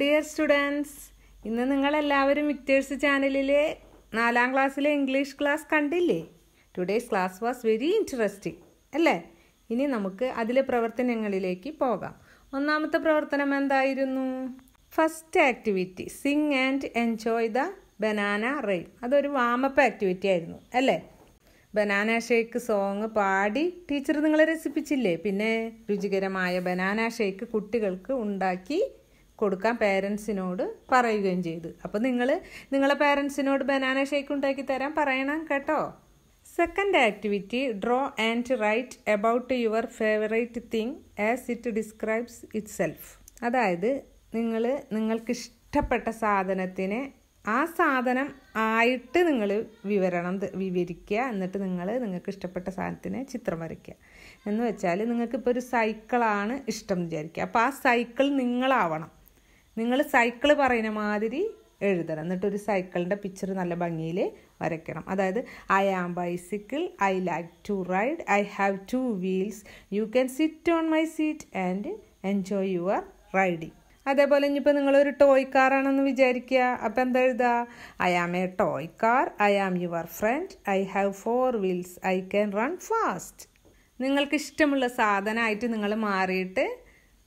dear students ഇന്ന് നിങ്ങളെല്ലാവരും വിക്ടേഴ്സ് ചാനലിലെ നാലാം ക്ലാസ്സിലെ ഇംഗ്ലീഷ് ക്ലാസ് കണ്ടില്ലേ today's class was very interesting അല്ലേ ഇനി നമുക്ക് അതിലെ പ്രവർത്തനങ്ങളിലേക്ക് പോകാം ഒന്നാമത്തെ പ്രവർത്തനം എന്തായിരുന്നു first activity sing and enjoy the banana rain അതൊരു വാമപ്പ് ആക്ടിവിറ്റി ആയിരുന്നു അല്ലേ ബനാന ഷേക്ക് സോങ് പാടി ടീച്ചർ നിങ്ങളെ രസിപ്പിച്ചില്ലേ പിന്നെ രുചികരമായ ബനാന ഷേക്ക് കുട്ടികൾക്ക് ഉണ്ടാക്കി കൊടുക്കാൻ പേരൻസിനോട് പറയുകയും ചെയ്തു അപ്പോൾ നിങ്ങൾ നിങ്ങളെ പേരൻസിനോട് ബനാന ഷേക്ക് ഉണ്ടാക്കി തരാൻ പറയണം കേട്ടോ second activity draw and write about your favourite thing as it describes itself അതായത് നിങ്ങൾ നിങ്ങൾക്ക് ഇഷ്ടപ്പെട്ട സാധനത്തിനെ ആ സാധനം ആയിട്ട് നിങ്ങൾ വിവരണം വിവരിക്കുക എന്നിട്ട് നിങ്ങൾ നിങ്ങൾക്ക് ഇഷ്ടപ്പെട്ട സാധനത്തിന് ചിത്രം വരയ്ക്കുക എന്ന് വെച്ചാൽ നിങ്ങൾക്കിപ്പോൾ ഒരു സൈക്കിളാണ് ഇഷ്ടം വിചാരിക്കുക അപ്പോൾ ആ സൈക്കിൾ നിങ്ങളാവണം നിങ്ങൾ സൈക്കിൾ പറയുന്ന മാതിരി എഴുതണം എന്നിട്ട് ഒരു സൈക്കിളിൻ്റെ പിക്ചർ നല്ല ഭംഗിയിൽ വരയ്ക്കണം അതായത് I am bicycle I like to ride I have two wheels you can sit on my seat and enjoy your riding അതേപോലെ ഇനിയിപ്പോൾ നിങ്ങളൊരു ടോയ് കാറാണെന്ന് വിചാരിക്കുക അപ്പം എന്താ എഴുതുക I am a toy car I am your friend I have four wheels I can run fast നിങ്ങൾക്ക് ഇഷ്ടമുള്ള സാധനമായിട്ട് നിങ്ങൾ മാറിയിട്ട്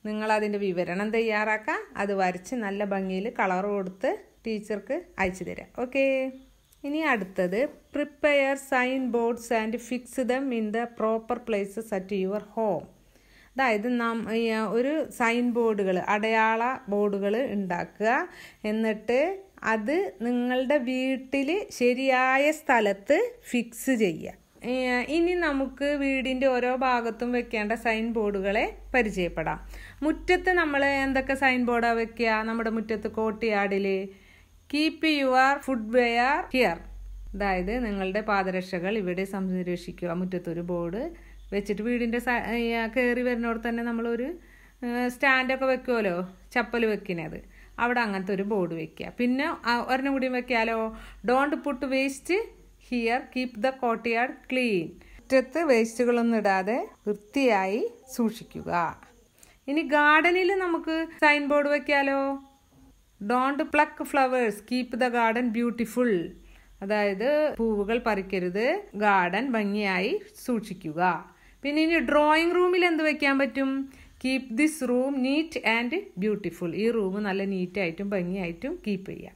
നിങ്ങളതിൻ്റെ വിവരണം തയ്യാറാക്കുക അത് വരച്ച് നല്ല ഭംഗിയിൽ കളർ കൊടുത്ത് ടീച്ചർക്ക് അയച്ചു തരാം ഓക്കേ ഇനി അടുത്തത് prepare sign boards and fix them in the proper places at your home അതായത് നാം ഒരു സൈൻ ബോർഡുകൾ അടയാള ബോർഡുകൾ ഉണ്ടാക്കുക എന്നിട്ട് അത് നിങ്ങളുടെ വീട്ടിൽ ശരിയായ സ്ഥലത്ത് ഫിക്സ് ചെയ്യുക ഇനി നമുക്ക് വീടിൻ്റെ ഓരോ ഭാഗത്തും വെക്കേണ്ട സൈൻ ബോർഡുകളെ പരിചയപ്പെടാം മുറ്റത്ത് നമ്മൾ എന്തൊക്കെ സൈൻ ബോർഡാണ് വെക്കുക നമ്മുടെ മുറ്റത്ത് കോട്ടിയാടിൽ keep your footwear here അതായത് നിങ്ങളുടെ പാദരക്ഷകൾ ഇവിടെ സംരക്ഷിക്കുക മുറ്റത്തൊരു ബോർഡ് വെച്ചിട്ട് വീടിൻ്റെ കയറി വരുന്നോട് തന്നെ നമ്മളൊരു സ്റ്റാൻഡൊക്കെ വെക്കുമല്ലോ ചപ്പൽ വെക്കുന്നത് അവിടെ അങ്ങനത്തെ ഒരു ബോർഡ് വെക്കുക പിന്നെ ഒരെണ്ണം കൂടി വെക്കാലോ don't put waste here keep the yard clean മുറ്റത്ത് വേസ്റ്റുകളൊന്നും ഇടാതെ വൃത്തിയായി സൂക്ഷിക്കുക ഇനി ഗാർഡനിൽ നമുക്ക് സൈൻ ബോർഡ് വയ്ക്കാലോ don't pluck flowers keep the garden beautiful അതായത് പൂവുകൾ പറിക്കരുത് ഗാർഡൻ ഭംഗിയായി സൂക്ഷിക്കുക പിന്നെ ഇനി ഡ്രോയിങ് റൂമിൽ എന്ത് വയ്ക്കാൻ പറ്റും keep this room neat and beautiful ഈ റൂം നല്ല നീറ്റായിട്ടും ഭംഗിയായിട്ടും കീപ്പ് ചെയ്യാം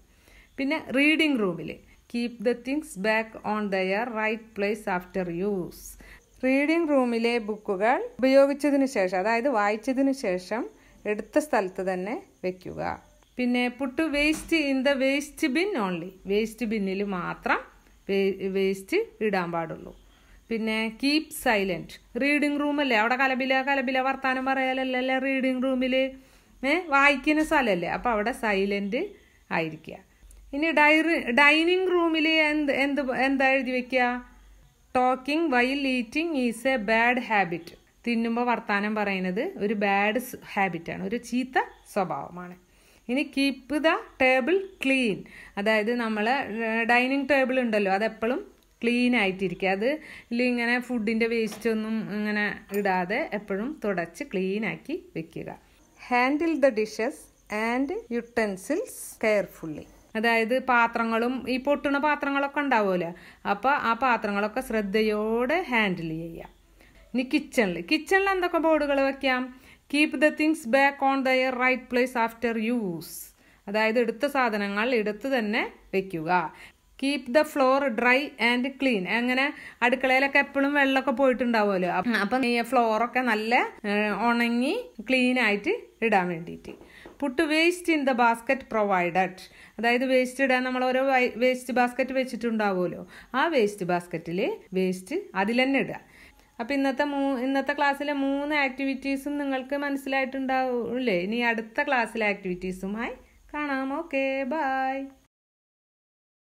പിന്നെ റീഡിംഗ് റൂമിൽ keep the things back on their right place after use reading റൂമിലെ ബുക്കുകൾ ഉപയോഗിച്ചതിന് ശേഷം അതായത് വായിച്ചതിന് ശേഷം എടുത്ത സ്ഥലത്ത് തന്നെ വെക്കുക പിന്നെ put waste in the waste bin only waste ബിന്നിൽ മാത്രം വേസ്റ്റ് ഇടാൻ പാടുള്ളൂ പിന്നെ കീപ് സൈലൻറ്റ് റീഡിംഗ് റൂമല്ലേ അവിടെ കലബില കലബില വർത്താനം പറയാലല്ലേ റീഡിംഗ് റൂമിൽ വായിക്കുന്ന സ്ഥലമല്ലേ അപ്പോൾ അവിടെ സൈലൻറ്റ് ആയിരിക്കുക ഇനി ഡൈറി ഡൈനിങ് റൂമിൽ എന്ത് എന്ത് എന്താ എഴുതി വെക്കുക talking while eating is a bad habit തിന്നുമ്പോൾ വർത്തമാനം പറയുന്നത് ഒരു ബാഡ് ഹാബിറ്റാണ് ഒരു ചീത്ത സ്വഭാവമാണ് ഇനി കീപ്പ് ദ ടേബിൾ ക്ലീൻ അതായത് നമ്മൾ ഡൈനിങ് ടേബിൾ ഉണ്ടല്ലോ അതെപ്പോഴും ക്ലീൻ ആയിട്ടിരിക്കുക അത് ഇങ്ങനെ ഫുഡിൻ്റെ വേസ്റ്റ് ഒന്നും ഇങ്ങനെ ഇടാതെ എപ്പോഴും തുടച്ച് ക്ലീൻ ആക്കി വെക്കുക handle the dishes and utensils carefully അതായത് പാത്രങ്ങളും ഈ പൊട്ടണ പാത്രങ്ങളൊക്കെ ഉണ്ടാവുമല്ലോ അപ്പോൾ ആ പാത്രങ്ങളൊക്കെ ശ്രദ്ധയോടെ ഹാൻഡിൽ ചെയ്യാം ഇനി കിച്ചണിൽ കിച്ചണിൽ എന്തൊക്കെ ബോർഡുകൾ വെക്കാം keep the things back on their right place after use അതായത് എടുത്ത സാധനങ്ങൾ എടുത്ത് തന്നെ വെക്കുക keep the floor dry and clean അങ്ങനെ അടുക്കളയിലൊക്കെ എപ്പോഴും വെള്ളമൊക്കെ പോയിട്ടുണ്ടാവുമല്ലോ അപ്പം ഈ ഫ്ലോറൊക്കെ നല്ല ഉണങ്ങി ക്ലീൻ ആയിട്ട് ഇടാൻ വേണ്ടിയിട്ട് put waste in the basket provided അതായത് വേസ്റ്റ് ഇടാൻ നമ്മൾ ഓരോ വേസ്റ്റ് ബാസ്ക്കറ്റ് വെച്ചിട്ടുണ്ടാവുമല്ലോ ആ വേസ്റ്റ് ബാസ്ക്കറ്റിൽ വേസ്റ്റ് അതിൽ തന്നെ ഇടുക അപ്പം ഇന്നത്തെ മൂ ഇന്നത്തെ ക്ലാസ്സിലെ മൂന്ന് ആക്ടിവിറ്റീസും നിങ്ങൾക്ക് മനസ്സിലായിട്ടുണ്ടാവില്ലേ ഇനി അടുത്ത ക്ലാസ്സിലെ ആക്ടിവിറ്റീസുമായി കാണാം ഓക്കെ ബായ്